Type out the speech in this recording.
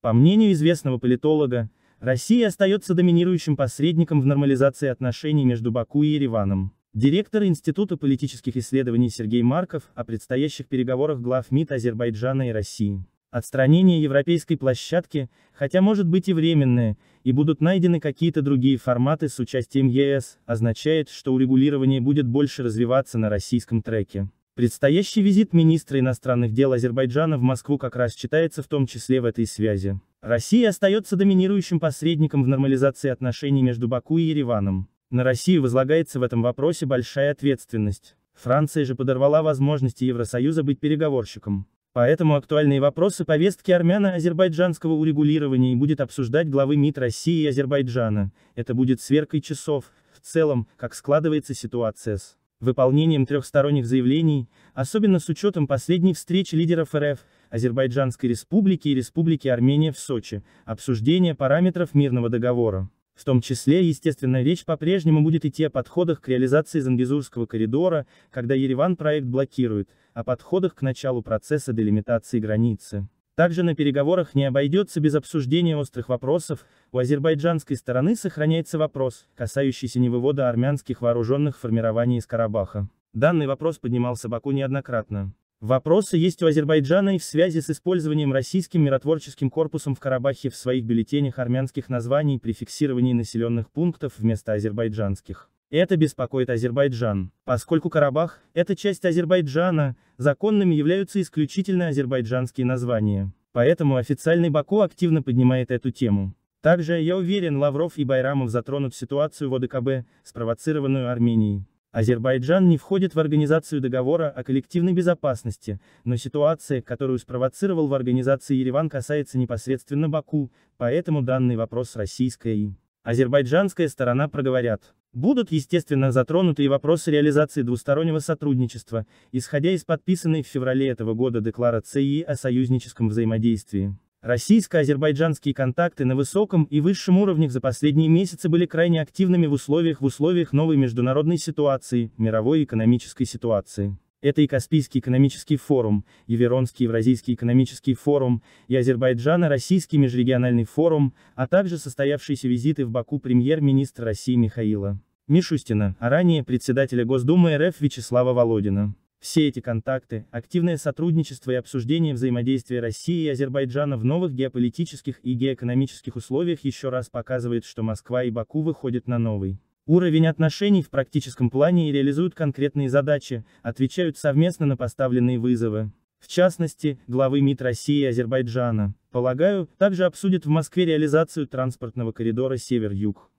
По мнению известного политолога, Россия остается доминирующим посредником в нормализации отношений между Баку и Ереваном. Директор Института политических исследований Сергей Марков о предстоящих переговорах глав МИД Азербайджана и России. Отстранение европейской площадки, хотя может быть и временное, и будут найдены какие-то другие форматы с участием ЕС, означает, что урегулирование будет больше развиваться на российском треке. Предстоящий визит министра иностранных дел Азербайджана в Москву как раз читается в том числе в этой связи. Россия остается доминирующим посредником в нормализации отношений между Баку и Ереваном. На Россию возлагается в этом вопросе большая ответственность. Франция же подорвала возможности Евросоюза быть переговорщиком. Поэтому актуальные вопросы повестки армяно-азербайджанского урегулирования и будет обсуждать главы МИД России и Азербайджана. Это будет сверкой часов, в целом, как складывается ситуация с Выполнением трехсторонних заявлений, особенно с учетом последней встречи лидеров РФ, Азербайджанской республики и Республики Армения в Сочи, обсуждение параметров мирного договора. В том числе, естественно, речь по-прежнему будет идти о подходах к реализации Зангизурского коридора, когда Ереван проект блокирует, о подходах к началу процесса делимитации границы. Также на переговорах не обойдется без обсуждения острых вопросов, у азербайджанской стороны сохраняется вопрос, касающийся невывода армянских вооруженных формирований из Карабаха. Данный вопрос поднимался Баку неоднократно. Вопросы есть у Азербайджана и в связи с использованием российским миротворческим корпусом в Карабахе в своих бюллетенях армянских названий при фиксировании населенных пунктов вместо азербайджанских. Это беспокоит Азербайджан, поскольку Карабах – это часть Азербайджана, законными являются исключительно азербайджанские названия. Поэтому официальный Баку активно поднимает эту тему. Также, я уверен, Лавров и Байрамов затронут ситуацию в ОДКБ, спровоцированную Арменией. Азербайджан не входит в организацию договора о коллективной безопасности, но ситуация, которую спровоцировал в организации Ереван касается непосредственно Баку, поэтому данный вопрос российская и азербайджанская сторона проговорят. Будут, естественно, затронуты и вопросы реализации двустороннего сотрудничества, исходя из подписанной в феврале этого года декларации о союзническом взаимодействии. Российско-азербайджанские контакты на высоком и высшем уровнях за последние месяцы были крайне активными в условиях в условиях новой международной ситуации, мировой экономической ситуации. Это и Каспийский экономический форум, и Веронский Евразийский экономический форум, и азербайджано российский межрегиональный форум, а также состоявшиеся визиты в Баку премьер-министра России Михаила Мишустина, а ранее председателя Госдумы РФ Вячеслава Володина. Все эти контакты, активное сотрудничество и обсуждение взаимодействия России и Азербайджана в новых геополитических и геоэкономических условиях еще раз показывает, что Москва и Баку выходят на новый Уровень отношений в практическом плане и реализуют конкретные задачи, отвечают совместно на поставленные вызовы. В частности, главы МИД России и Азербайджана, полагаю, также обсудят в Москве реализацию транспортного коридора Север-Юг.